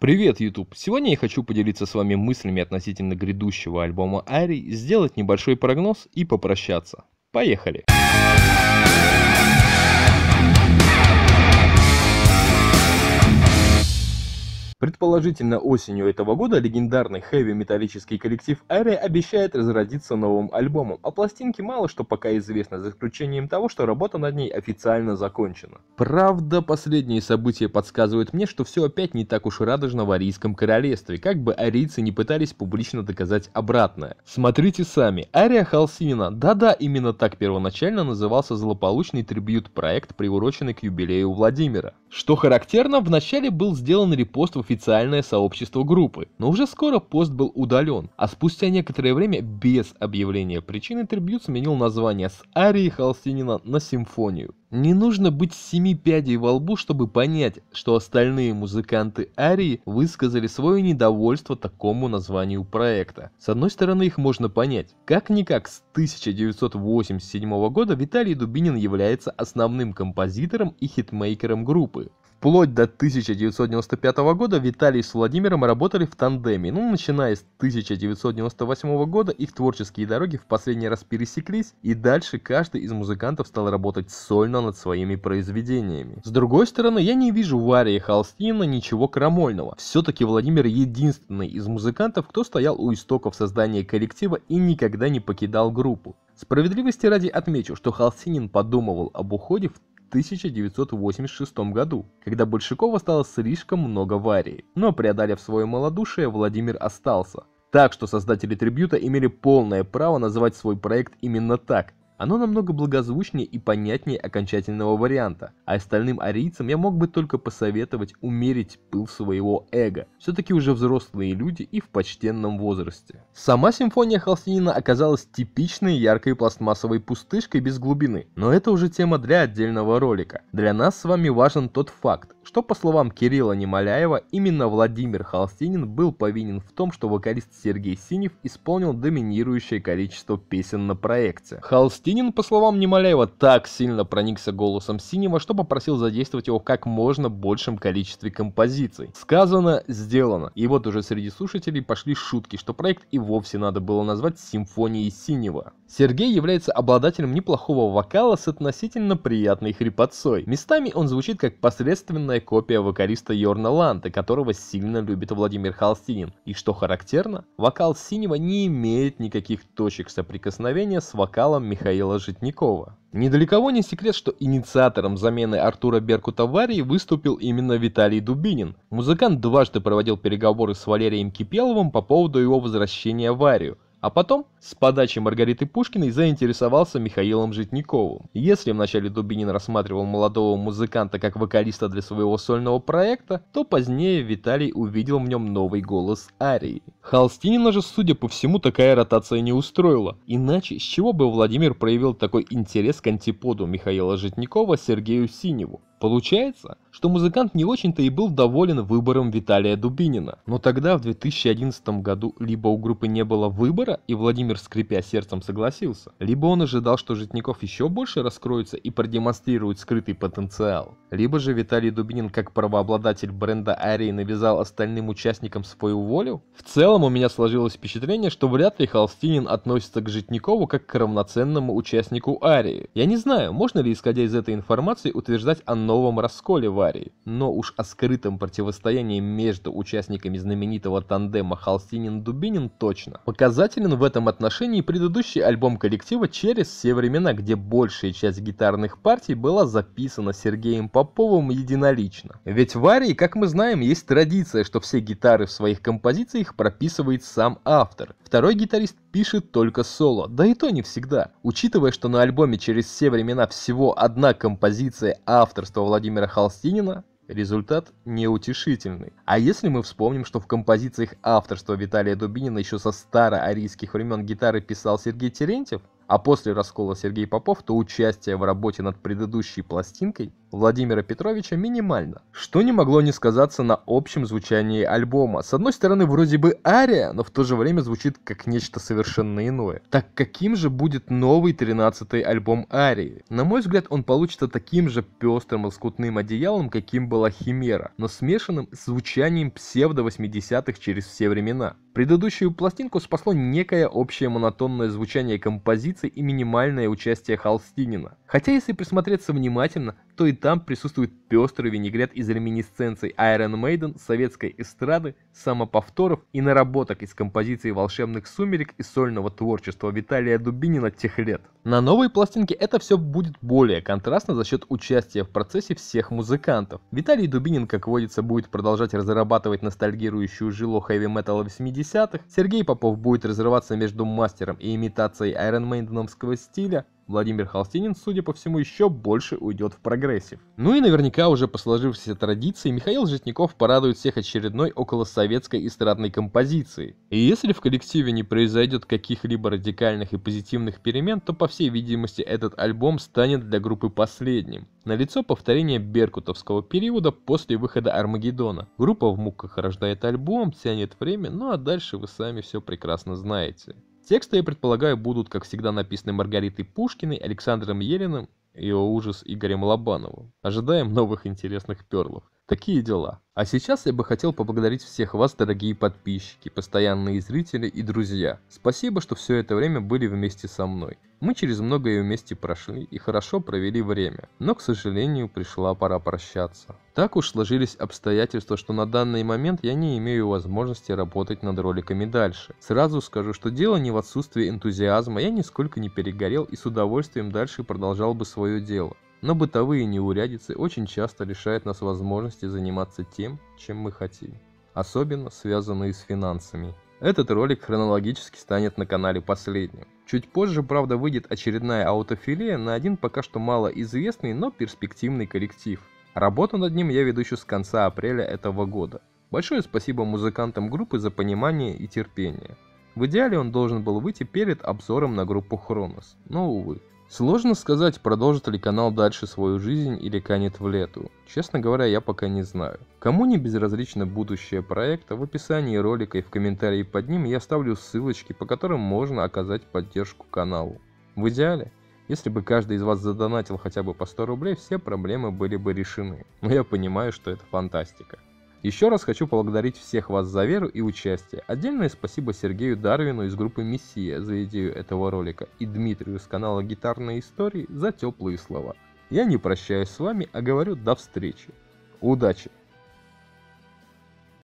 Привет, YouTube! Сегодня я хочу поделиться с вами мыслями относительно грядущего альбома Ари, сделать небольшой прогноз и попрощаться. Поехали! Предположительно, осенью этого года легендарный хэви-металлический коллектив Ария обещает разродиться новым альбомом, а пластинки мало что пока известно, за исключением того, что работа над ней официально закончена. Правда, последние события подсказывают мне, что все опять не так уж и радужно в Арийском королевстве, как бы арийцы не пытались публично доказать обратное. Смотрите сами, Ария Халсинина, да-да, именно так первоначально назывался злополучный трибьют-проект, приуроченный к юбилею Владимира. Что характерно, вначале был сделан репост в официальное сообщество группы, но уже скоро пост был удален, а спустя некоторое время без объявления причин интервью сменил название с Арии Холстинина на симфонию. Не нужно быть семи пядей во лбу, чтобы понять, что остальные музыканты Арии высказали свое недовольство такому названию проекта. С одной стороны, их можно понять. Как-никак, с 1987 года Виталий Дубинин является основным композитором и хитмейкером группы. Вплоть до 1995 года Виталий с Владимиром работали в тандеме, но ну, начиная с 1998 года их творческие дороги в последний раз пересеклись, и дальше каждый из музыкантов стал работать сольно она над своими произведениями. С другой стороны, я не вижу в арии Холстина ничего крамольного. Все-таки Владимир единственный из музыкантов, кто стоял у истоков создания коллектива и никогда не покидал группу. Справедливости ради отмечу, что Холстинин подумывал об уходе в 1986 году, когда Большакова стало слишком много в Арии, Но преодолев свое малодушие, Владимир остался. Так что создатели трибюта имели полное право называть свой проект именно так, оно намного благозвучнее и понятнее окончательного варианта, а остальным арийцам я мог бы только посоветовать умерить пыл своего эго. Все-таки уже взрослые люди и в почтенном возрасте. Сама симфония Холстинина оказалась типичной яркой пластмассовой пустышкой без глубины, но это уже тема для отдельного ролика. Для нас с вами важен тот факт, что, по словам Кирилла Немоляева, именно Владимир Холстинин был повинен в том, что вокалист Сергей Синев исполнил доминирующее количество песен на проекте. Холстинин, по словам Немоляева, так сильно проникся голосом Синева, что попросил задействовать его как можно большем количестве композиций. Сказано, сделано. И вот уже среди слушателей пошли шутки, что проект и вовсе надо было назвать «Симфонией Синева». Сергей является обладателем неплохого вокала с относительно приятной хрипотцой. Местами он звучит как посредственная точная копия вокалиста Йорна Ланта, которого сильно любит Владимир Халстинин, И что характерно, вокал Синего не имеет никаких точек соприкосновения с вокалом Михаила Житникова. Недалеко не секрет, что инициатором замены Артура Беркута в выступил именно Виталий Дубинин. Музыкант дважды проводил переговоры с Валерием Кипеловым по поводу его возвращения в Арию, а потом с подачи Маргариты Пушкиной заинтересовался Михаилом Житниковым. Если вначале Дубинин рассматривал молодого музыканта как вокалиста для своего сольного проекта, то позднее Виталий увидел в нем новый голос арии. Холстинина же, судя по всему, такая ротация не устроила. Иначе с чего бы Владимир проявил такой интерес к антиподу Михаила Житникова Сергею Синеву? Получается, что музыкант не очень-то и был доволен выбором Виталия Дубинина. Но тогда, в 2011 году, либо у группы не было выбора, и Владимир Владимир, скрипя сердцем, согласился. Либо он ожидал, что Житников еще больше раскроется и продемонстрирует скрытый потенциал. Либо же Виталий Дубинин, как правообладатель бренда Арии, навязал остальным участникам свою волю. В целом у меня сложилось впечатление, что вряд ли Холстинин относится к Житникову как к равноценному участнику Арии. Я не знаю, можно ли, исходя из этой информации, утверждать о новом расколе в Арии. Но уж о скрытом противостоянии между участниками знаменитого тандема Холстинин-Дубинин точно. Показателен в этом отношении отношении предыдущий альбом коллектива «Через все времена», где большая часть гитарных партий была записана Сергеем Поповым единолично. Ведь в Арии, как мы знаем, есть традиция, что все гитары в своих композициях прописывает сам автор. Второй гитарист пишет только соло, да и то не всегда. Учитывая, что на альбоме «Через все времена» всего одна композиция авторства Владимира Холстинина, Результат неутешительный. А если мы вспомним, что в композициях авторства Виталия Дубинина еще со староарийских времен гитары писал Сергей Терентьев, а после раскола Сергей Попов, то участие в работе над предыдущей пластинкой Владимира Петровича минимально, что не могло не сказаться на общем звучании альбома. С одной стороны, вроде бы ария, но в то же время звучит как нечто совершенно иное. Так каким же будет новый 13-й альбом арии? На мой взгляд, он получится таким же пестрым и одеялом, каким была Химера, но смешанным с звучанием псевдо-80-х через все времена. Предыдущую пластинку спасло некое общее монотонное звучание композиции, позиции и минимальное участие Халстинина. Хотя, если присмотреться внимательно, то и там присутствует пестрый винегрет из реминисценций Iron Maiden, советской эстрады, самоповторов и наработок из композиций «Волшебных сумерек» и сольного творчества Виталия Дубинина тех лет. На новой пластинке это все будет более контрастно за счет участия в процессе всех музыкантов. Виталий Дубинин, как водится, будет продолжать разрабатывать ностальгирующую жилу хэви-металла 80-х, Сергей Попов будет разрываться между мастером и имитацией Iron Maideновского стиля, Владимир Холстинин, судя по всему, еще больше уйдет в прогрессив. Ну и наверняка уже по сложившейся традиции Михаил Житников порадует всех очередной околосоветской эстрадной композицией. И если в коллективе не произойдет каких-либо радикальных и позитивных перемен, то по всей видимости этот альбом станет для группы последним. Налицо повторение беркутовского периода после выхода Армагеддона. Группа в муках рождает альбом, тянет время, ну а дальше вы сами все прекрасно знаете. Тексты, я предполагаю, будут, как всегда, написаны Маргаритой Пушкиной, Александром Елиным и, о ужас, Игорем Лобановым. Ожидаем новых интересных перлов. Такие дела. А сейчас я бы хотел поблагодарить всех вас, дорогие подписчики, постоянные зрители и друзья. Спасибо, что все это время были вместе со мной. Мы через многое вместе прошли и хорошо провели время, но, к сожалению, пришла пора прощаться. Так уж сложились обстоятельства, что на данный момент я не имею возможности работать над роликами дальше. Сразу скажу, что дело не в отсутствии энтузиазма, я нисколько не перегорел и с удовольствием дальше продолжал бы свое дело. Но бытовые неурядицы очень часто лишают нас возможности заниматься тем, чем мы хотим, особенно связанные с финансами. Этот ролик хронологически станет на канале последним. Чуть позже, правда, выйдет очередная аутофилия на один пока что малоизвестный, но перспективный коллектив. Работу над ним я веду еще с конца апреля этого года. Большое спасибо музыкантам группы за понимание и терпение. В идеале он должен был выйти перед обзором на группу Хронос, но увы. Сложно сказать, продолжит ли канал дальше свою жизнь или канет в лету. Честно говоря, я пока не знаю. Кому не безразлично будущее проекта, в описании ролика и в комментарии под ним я оставлю ссылочки, по которым можно оказать поддержку каналу. В идеале, если бы каждый из вас задонатил хотя бы по 100 рублей, все проблемы были бы решены. Но я понимаю, что это фантастика. Еще раз хочу поблагодарить всех вас за веру и участие. Отдельное спасибо Сергею Дарвину из группы «Мессия» за идею этого ролика и Дмитрию с канала «Гитарные истории» за теплые слова. Я не прощаюсь с вами, а говорю до встречи. Удачи!